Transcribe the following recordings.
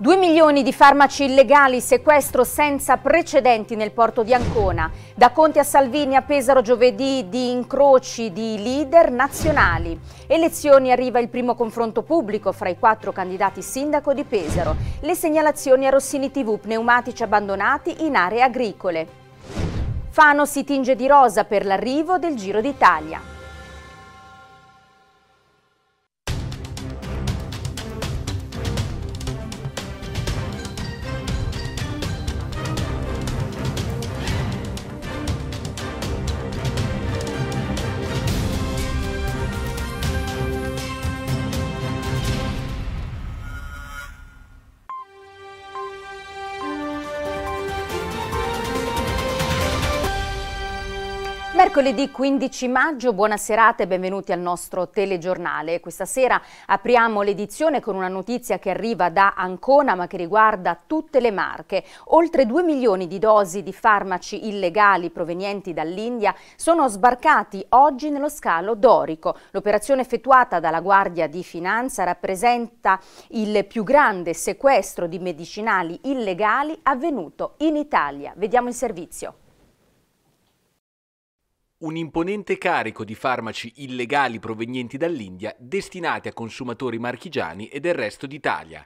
2 milioni di farmaci illegali, sequestro senza precedenti nel porto di Ancona. Da Conte a Salvini a Pesaro giovedì di incroci di leader nazionali. Elezioni arriva il primo confronto pubblico fra i quattro candidati sindaco di Pesaro. Le segnalazioni a Rossini TV, pneumatici abbandonati in aree agricole. Fano si tinge di rosa per l'arrivo del Giro d'Italia. Mercoledì 15 maggio, buona serata e benvenuti al nostro telegiornale. Questa sera apriamo l'edizione con una notizia che arriva da Ancona ma che riguarda tutte le marche. Oltre 2 milioni di dosi di farmaci illegali provenienti dall'India sono sbarcati oggi nello scalo dorico. L'operazione effettuata dalla Guardia di Finanza rappresenta il più grande sequestro di medicinali illegali avvenuto in Italia. Vediamo il servizio un imponente carico di farmaci illegali provenienti dall'India destinati a consumatori marchigiani e del resto d'Italia.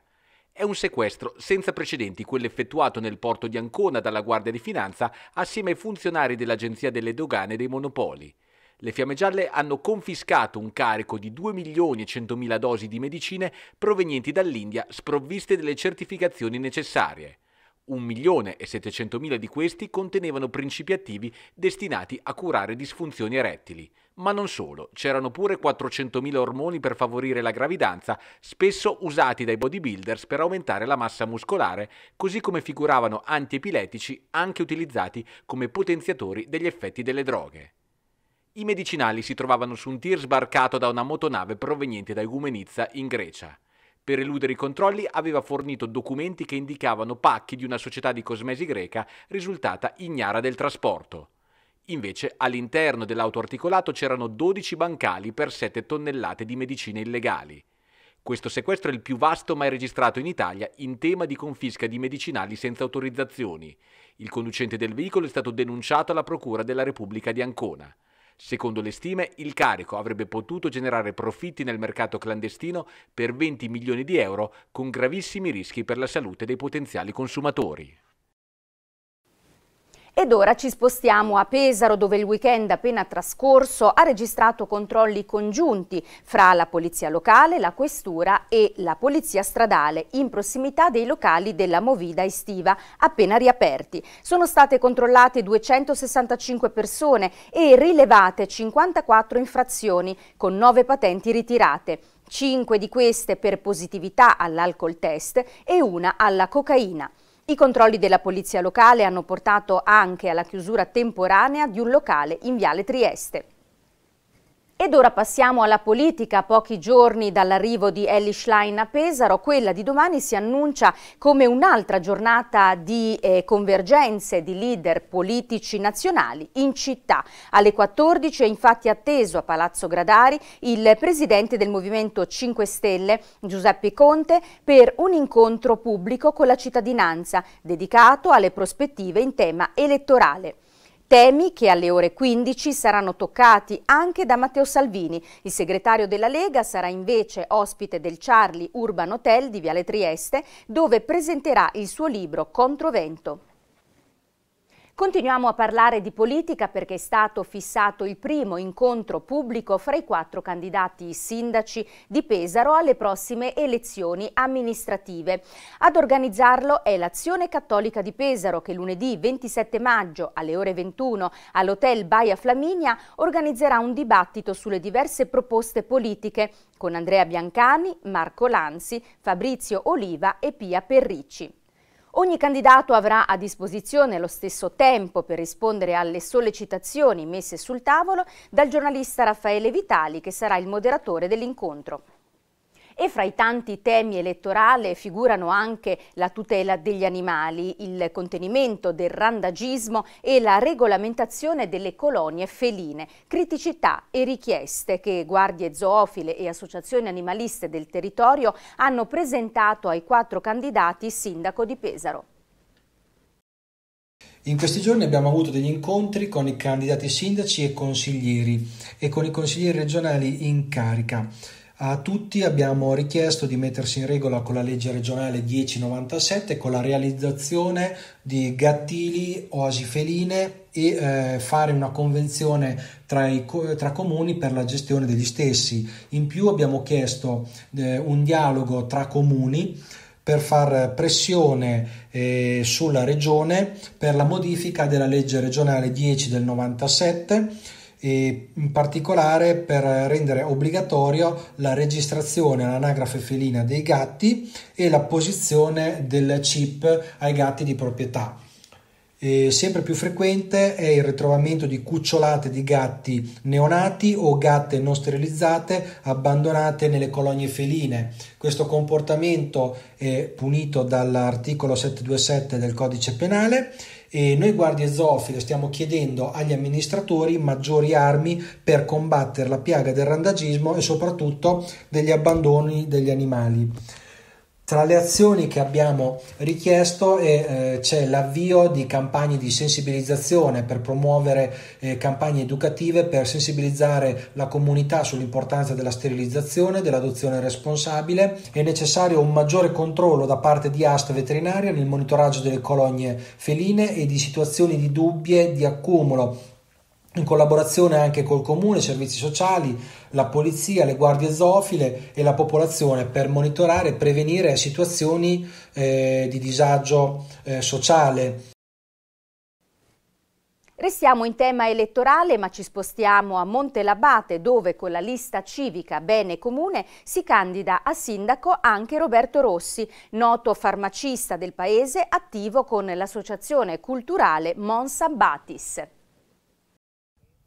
È un sequestro senza precedenti quello effettuato nel porto di Ancona dalla Guardia di Finanza assieme ai funzionari dell'Agenzia delle Dogane e dei Monopoli. Le Fiamme Gialle hanno confiscato un carico di 2 milioni e 100 mila dosi di medicine provenienti dall'India sprovviste delle certificazioni necessarie. 1.700.000 di questi contenevano principi attivi destinati a curare disfunzioni erettili. Ma non solo, c'erano pure 400.000 ormoni per favorire la gravidanza, spesso usati dai bodybuilders per aumentare la massa muscolare, così come figuravano antiepiletici anche utilizzati come potenziatori degli effetti delle droghe. I medicinali si trovavano su un tir sbarcato da una motonave proveniente da Gumenizza in Grecia. Per eludere i controlli aveva fornito documenti che indicavano pacchi di una società di cosmesi greca risultata ignara del trasporto. Invece all'interno dell'auto articolato c'erano 12 bancali per 7 tonnellate di medicine illegali. Questo sequestro è il più vasto mai registrato in Italia in tema di confisca di medicinali senza autorizzazioni. Il conducente del veicolo è stato denunciato alla Procura della Repubblica di Ancona. Secondo le stime, il carico avrebbe potuto generare profitti nel mercato clandestino per 20 milioni di euro con gravissimi rischi per la salute dei potenziali consumatori. Ed ora ci spostiamo a Pesaro dove il weekend appena trascorso ha registrato controlli congiunti fra la polizia locale, la questura e la polizia stradale in prossimità dei locali della Movida estiva appena riaperti. Sono state controllate 265 persone e rilevate 54 infrazioni con 9 patenti ritirate. 5 di queste per positività all'alcol test e una alla cocaina. I controlli della polizia locale hanno portato anche alla chiusura temporanea di un locale in Viale Trieste. Ed ora passiamo alla politica. pochi giorni dall'arrivo di Ellie Schlein a Pesaro, quella di domani si annuncia come un'altra giornata di eh, convergenze di leader politici nazionali in città. Alle 14 è infatti atteso a Palazzo Gradari il presidente del Movimento 5 Stelle, Giuseppe Conte, per un incontro pubblico con la cittadinanza dedicato alle prospettive in tema elettorale. Temi che alle ore 15 saranno toccati anche da Matteo Salvini. Il segretario della Lega sarà invece ospite del Charlie Urban Hotel di Viale Trieste, dove presenterà il suo libro Controvento. Continuiamo a parlare di politica perché è stato fissato il primo incontro pubblico fra i quattro candidati sindaci di Pesaro alle prossime elezioni amministrative. Ad organizzarlo è l'Azione Cattolica di Pesaro che lunedì 27 maggio alle ore 21 all'Hotel Baia Flaminia organizzerà un dibattito sulle diverse proposte politiche con Andrea Biancani, Marco Lanzi, Fabrizio Oliva e Pia Perricci. Ogni candidato avrà a disposizione lo stesso tempo per rispondere alle sollecitazioni messe sul tavolo dal giornalista Raffaele Vitali che sarà il moderatore dell'incontro. E fra i tanti temi elettorali figurano anche la tutela degli animali, il contenimento del randagismo e la regolamentazione delle colonie feline, criticità e richieste che guardie zoofile e associazioni animaliste del territorio hanno presentato ai quattro candidati sindaco di Pesaro. In questi giorni abbiamo avuto degli incontri con i candidati sindaci e consiglieri e con i consiglieri regionali in carica a tutti abbiamo richiesto di mettersi in regola con la legge regionale 1097 con la realizzazione di gattili, oasi feline e eh, fare una convenzione tra, i, tra, comuni per la gestione degli stessi. In più abbiamo chiesto eh, un dialogo tra comuni per far pressione eh, sulla regione per la modifica della legge regionale 10 del 97 e in particolare per rendere obbligatorio la registrazione all'anagrafe felina dei gatti e la posizione del chip ai gatti di proprietà. E sempre più frequente è il ritrovamento di cucciolate di gatti neonati o gatte non sterilizzate abbandonate nelle colonie feline. Questo comportamento è punito dall'articolo 727 del codice penale e noi guardie zoofile stiamo chiedendo agli amministratori maggiori armi per combattere la piaga del randagismo e soprattutto degli abbandoni degli animali. Tra le azioni che abbiamo richiesto è, eh, c'è l'avvio di campagne di sensibilizzazione per promuovere eh, campagne educative per sensibilizzare la comunità sull'importanza della sterilizzazione, dell'adozione responsabile. È necessario un maggiore controllo da parte di AST veterinaria nel monitoraggio delle colonie feline e di situazioni di dubbie di accumulo in collaborazione anche col comune, i servizi sociali, la polizia, le guardie zoofile e la popolazione per monitorare e prevenire situazioni eh, di disagio eh, sociale. Restiamo in tema elettorale ma ci spostiamo a Montelabate dove con la lista civica Bene Comune si candida a sindaco anche Roberto Rossi, noto farmacista del paese attivo con l'associazione culturale Monsa Batis.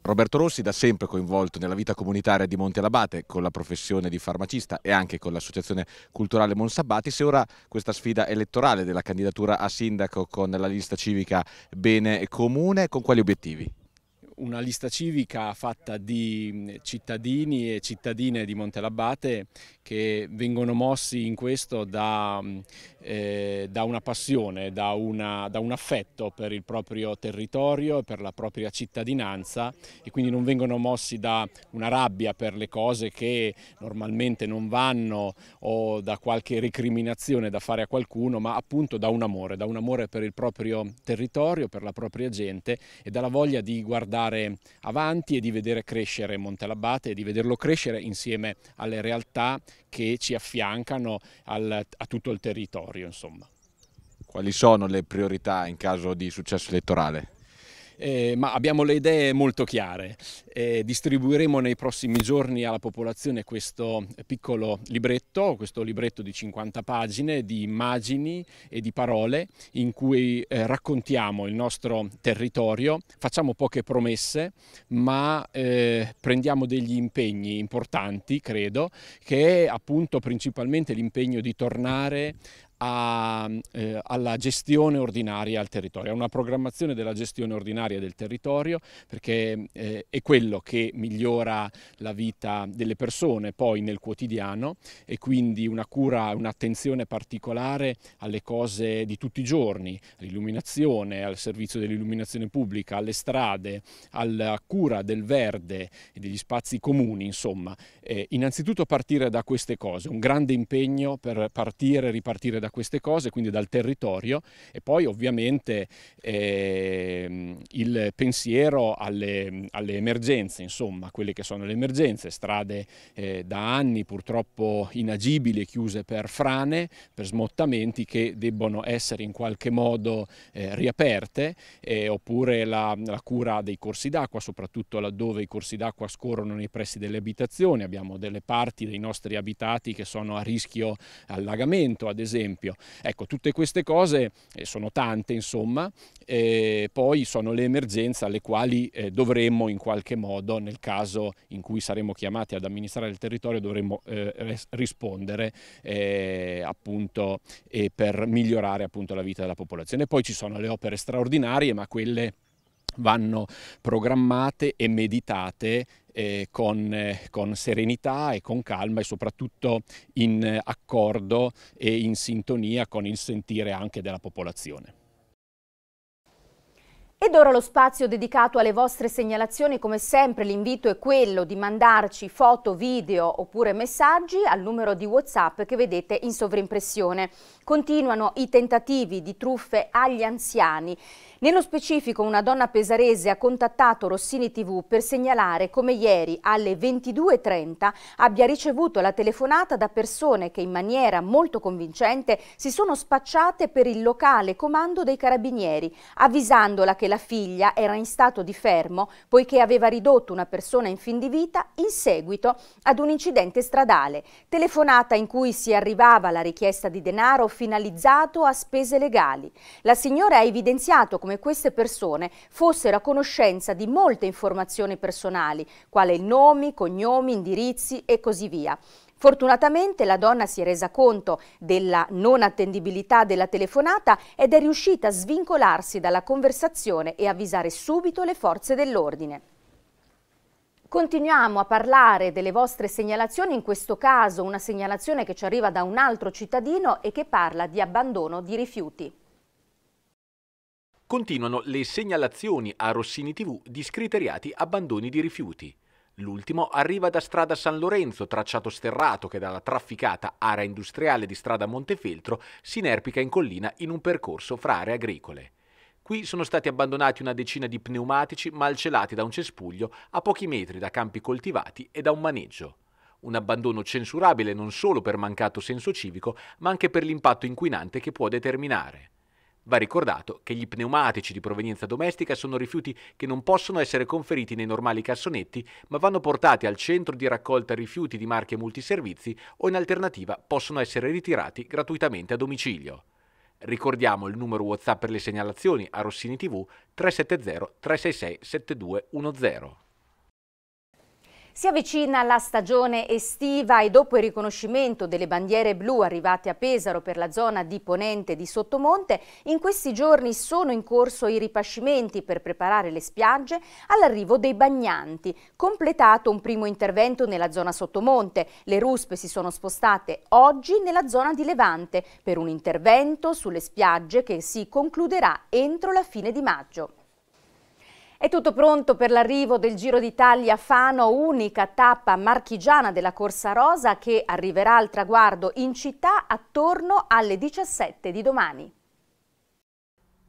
Roberto Rossi da sempre coinvolto nella vita comunitaria di Monte Labate con la professione di farmacista e anche con l'associazione culturale Monsabbati, se ora questa sfida elettorale della candidatura a sindaco con la lista civica Bene Comune, con quali obiettivi? una lista civica fatta di cittadini e cittadine di Montelabbate che vengono mossi in questo da, eh, da una passione, da, una, da, un affetto per il proprio territorio per la propria cittadinanza e quindi non vengono mossi da una rabbia per le cose che normalmente non vanno o da qualche recriminazione da fare a qualcuno, ma appunto da un amore, da un amore per il proprio territorio, per la propria gente e dalla voglia di guardare andare avanti e di vedere crescere Montelabate e di vederlo crescere insieme alle realtà che ci affiancano al, a tutto il territorio. Insomma. Quali sono le priorità in caso di successo elettorale? eh, ma abbiamo le idee molto chiare. Eh, distribuiremo nei prossimi giorni alla popolazione questo piccolo libretto, questo libretto di 50 pagine di immagini e di parole in cui eh, raccontiamo il nostro territorio, facciamo poche promesse, ma eh, prendiamo degli impegni importanti, credo, che è appunto principalmente l'impegno di tornare a, eh, alla gestione ordinaria al territorio, a una programmazione della gestione ordinaria del territorio perché eh, è quello che migliora la vita delle persone poi nel quotidiano e quindi una cura, un'attenzione particolare alle cose di tutti i giorni, all'illuminazione, al servizio dell'illuminazione pubblica, alle strade, alla cura del verde e degli spazi comuni, insomma. Eh, innanzitutto partire da queste cose, un grande impegno per partire, e ripartire da da queste cose, quindi dal territorio e poi ovviamente eh, il pensiero alle, alle, emergenze, insomma, quelle che sono le emergenze, strade eh, da anni purtroppo inagibili chiuse per frane, per smottamenti che debbono essere in qualche modo eh, riaperte, eh, oppure la, la cura dei corsi d'acqua, soprattutto laddove i corsi d'acqua scorrono nei pressi delle abitazioni, abbiamo delle parti dei nostri abitati che sono a rischio allagamento, ad esempio esempio. Ecco, tutte queste cose eh, sono tante, insomma, eh, poi sono le emergenze alle quali eh, dovremmo in qualche modo, nel caso in cui saremo chiamati ad amministrare il territorio, dovremmo eh, rispondere eh, appunto e per migliorare appunto la vita della popolazione. Poi ci sono le opere straordinarie, ma quelle vanno programmate e meditate eh, con, eh, con, serenità e con calma e soprattutto in eh, accordo e in sintonia con il sentire anche della popolazione. Ed ora lo spazio dedicato alle vostre segnalazioni, come sempre l'invito è quello di mandarci foto, video oppure messaggi al numero di Whatsapp che vedete in sovrimpressione. Continuano i tentativi di truffe agli anziani nello specifico una donna pesarese ha contattato Rossini TV per segnalare come ieri alle 22.30 abbia ricevuto la telefonata da persone che in maniera molto convincente si sono spacciate per il locale comando dei carabinieri, avvisandola che la figlia era in stato di fermo poiché aveva ridotto una persona in fin di vita in seguito ad un incidente stradale. Telefonata in cui si arrivava alla richiesta di denaro finalizzato a spese legali. La signora ha evidenziato come queste persone fossero a conoscenza di molte informazioni personali, quale nomi, cognomi, indirizzi e così via. Fortunatamente la donna si è resa conto della non attendibilità della telefonata ed è riuscita a svincolarsi dalla conversazione e avvisare subito le forze dell'ordine. Continuiamo a parlare delle vostre segnalazioni, in questo caso una segnalazione che ci arriva da un altro cittadino e che parla di abbandono di rifiuti. Continuano le segnalazioni a Rossini TV di scriteriati abbandoni di rifiuti. L'ultimo arriva da strada San Lorenzo, tracciato sterrato che dalla trafficata area industriale di strada Montefeltro si inerpica in collina in un percorso fra aree agricole. Qui sono stati abbandonati una decina di pneumatici malcelati da un cespuglio a pochi metri da campi coltivati e da un maneggio. Un abbandono censurabile non solo per mancato senso civico, ma anche per l'impatto inquinante che può determinare. Va ricordato che gli pneumatici di provenienza domestica sono rifiuti che non possono essere conferiti nei normali cassonetti, ma vanno portati al centro di raccolta rifiuti di marche multiservizi o in alternativa possono essere ritirati gratuitamente a domicilio. Ricordiamo il numero WhatsApp per le segnalazioni a Rossini TV 370 366 7210. Si avvicina la stagione estiva e dopo il riconoscimento delle bandiere blu arrivate a Pesaro per la zona di Ponente di Sottomonte, in questi giorni sono in corso i ripascimenti per preparare le spiagge all'arrivo dei bagnanti. Completato un primo intervento nella zona Sottomonte, le ruspe si sono spostate oggi nella zona di Levante per un intervento sulle spiagge che si concluderà entro la fine di maggio. È tutto pronto per l'arrivo del Giro d'Italia Fano, unica tappa marchigiana della Corsa Rosa che arriverà al traguardo in città attorno alle 17 di domani.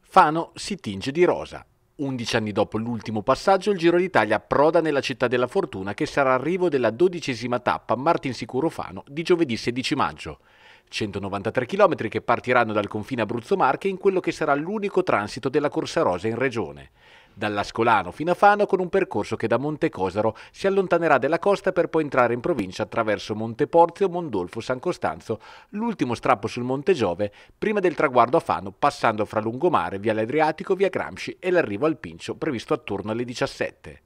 Fano si tinge di rosa. 11 anni dopo l'ultimo passaggio, il Giro d'Italia proda nella Città della Fortuna che sarà arrivo della dodicesima tappa Martin Sicuro Fano di giovedì 16 maggio. 193 km che partiranno dal confine Abruzzo-Marche in quello che sarà l'unico transito della Corsa Rosa in regione dall'Ascolano fino a Fano con un percorso che da Monte Cosaro si allontanerà dalla costa per poi entrare in provincia attraverso Monte Porzio, Mondolfo, San Costanzo, l'ultimo strappo sul Monte Giove, prima del traguardo a Fano, passando fra Lungomare, via l'Adriatico, via Gramsci e l'arrivo al Pincio previsto attorno alle 17.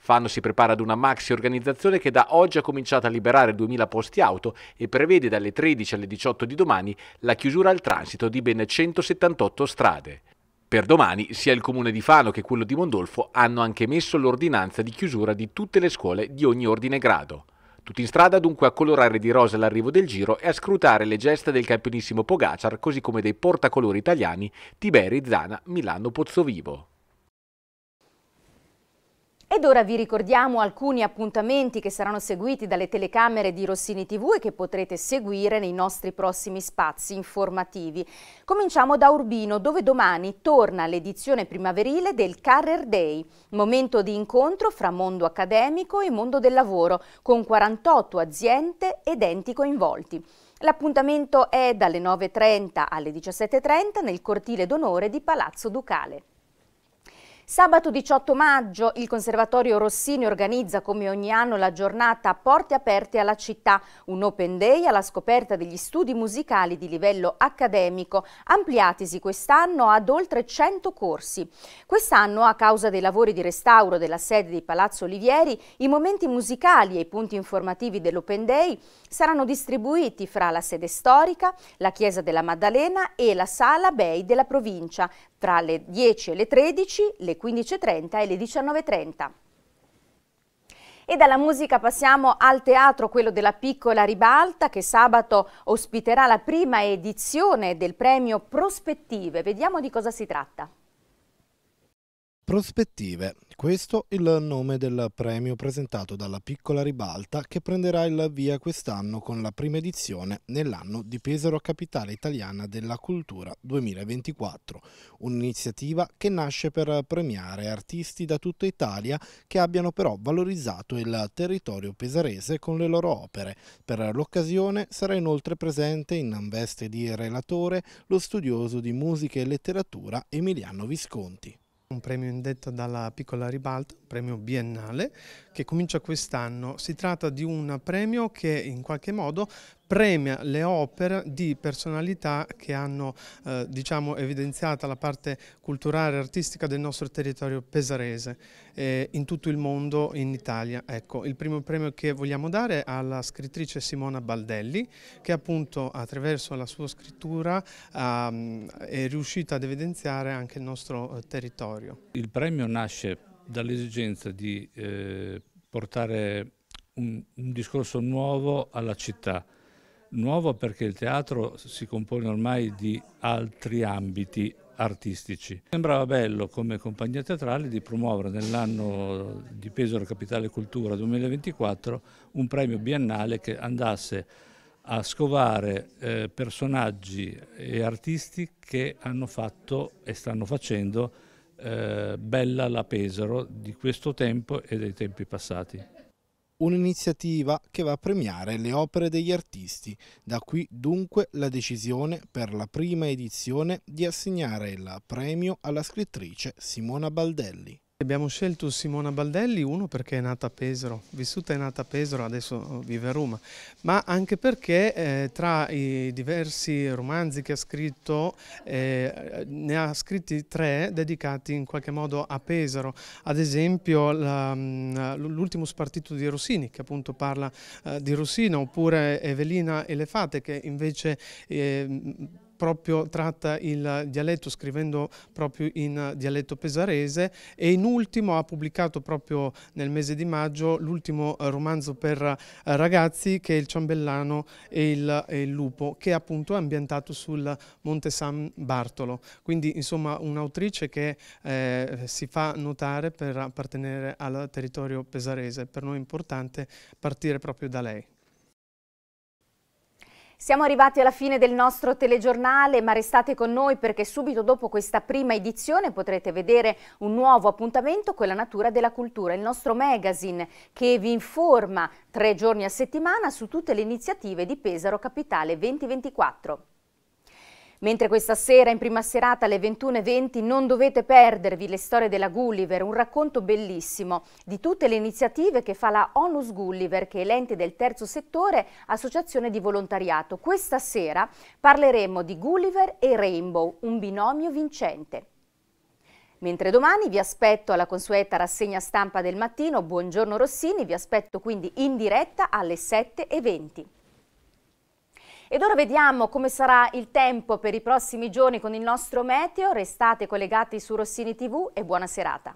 Fano si prepara ad una maxi organizzazione che da oggi ha cominciato a liberare 2000 posti auto e prevede dalle 13 alle 18 di domani la chiusura al transito di ben 178 strade. Per domani sia il comune di Fano che quello di Mondolfo hanno anche messo l'ordinanza di chiusura di tutte le scuole di ogni ordine e grado. Tutti in strada dunque a colorare di rosa l'arrivo del giro e a scrutare le gesta del campionissimo Pogacar così come dei portacolori italiani Tiberi, Zana, Milano, Pozzovivo. Ed ora vi ricordiamo alcuni appuntamenti che saranno seguiti dalle telecamere di Rossini TV e che potrete seguire nei nostri prossimi spazi informativi. Cominciamo da Urbino, dove domani torna l'edizione primaverile del Carrier Day, momento di incontro fra mondo accademico e mondo del lavoro, con 48 aziende ed enti coinvolti. L'appuntamento è dalle 9.30 alle 17.30 nel cortile d'onore di Palazzo Ducale. Sabato 18 maggio il Conservatorio Rossini organizza come ogni anno la giornata Porte aperte alla città, un open day alla scoperta degli studi musicali di livello accademico, ampliatisi quest'anno ad oltre 100 corsi. Quest'anno, a causa dei lavori di restauro della sede di Palazzo Olivieri, i momenti musicali e i punti informativi dell'open day saranno distribuiti fra la sede storica, la Chiesa della Maddalena e la Sala Bay della provincia, tra le 10 e le 13, le 15.30 e le 19.30. E dalla musica passiamo al teatro, quello della piccola ribalta, che sabato ospiterà la prima edizione del premio Prospettive. Vediamo di cosa si tratta. Prospettive. Questo il nome del premio presentato dalla Piccola Ribalta che prenderà il via quest'anno con la prima edizione nell'anno di Pesaro Capitale Italiana della Cultura 2024, un'iniziativa che nasce per premiare artisti da tutta Italia che abbiano però valorizzato il territorio pesarese con le loro opere. Per l'occasione sarà inoltre presente in veste di relatore lo studioso di musica e letteratura Emiliano Visconti. Un premio indetto dalla Piccola Ribalta, un premio biennale che comincia quest'anno. Si tratta di un premio che in qualche modo premia le opere di personalità che hanno eh, diciamo, evidenziata la parte culturale e artistica del nostro territorio pesarese eh, in tutto il mondo in Italia. Ecco, il primo premio che vogliamo dare è alla scrittrice Simona Baldelli che appunto attraverso la sua scrittura eh, è riuscita ad evidenziare anche il nostro eh, territorio. Il premio nasce dall'esigenza di eh, portare un, un discorso nuovo alla città nuovo perché il teatro si compone ormai di altri ambiti artistici. Sembrava bello come compagnia teatrale di promuovere nell'anno di Pesaro Capitale Cultura 2024 un premio biennale che andasse a scovare eh, personaggi e artisti che hanno fatto e stanno facendo eh, bella la Pesaro di questo tempo e dei tempi passati un'iniziativa che va a premiare le opere degli artisti. Da qui dunque la decisione per la prima edizione di assegnare il premio alla scrittrice Simona Baldelli. Abbiamo scelto Simona Baldelli, uno perché è nata a Pesaro, vissuta e nata a Pesaro, adesso eh, vive a Roma, ma anche perché eh, tra i diversi romanzi che ha scritto eh, ne ha scritti tre dedicati in qualche modo a Pesaro, ad esempio mm, l'ultimo spartito di Rossini che appunto parla eh, di Rossina oppure Evelina e le fate che invece eh, proprio tratta il dialetto scrivendo proprio in dialetto pesarese e in ultimo ha pubblicato proprio nel mese di maggio l'ultimo eh, romanzo per eh, ragazzi che è Il ciambellano e il, e il lupo che appunto è ambientato sul Monte San Bartolo. Quindi insomma un'autrice che eh, si fa notare per appartenere al territorio pesarese. Per noi è importante partire proprio da lei. Siamo arrivati alla fine del nostro telegiornale, ma restate con noi perché subito dopo questa prima edizione potrete vedere un nuovo appuntamento con la natura della cultura, il nostro magazine che vi informa tre giorni a settimana su tutte le iniziative di Pesaro Capitale 2024. Mentre questa sera in prima serata alle 21.20 non dovete perdervi le storie della Gulliver, un racconto bellissimo di tutte le iniziative che fa la Onus Gulliver, che è l'ente del terzo settore, associazione di volontariato. Questa sera parleremo di Gulliver e Rainbow, un binomio vincente. Mentre domani vi aspetto alla consueta rassegna stampa del mattino, buongiorno Rossini, vi aspetto quindi in diretta alle 7.20. Ed ora vediamo come sarà il tempo per i prossimi giorni con il nostro meteo. Restate collegati su Rossini TV e buona serata.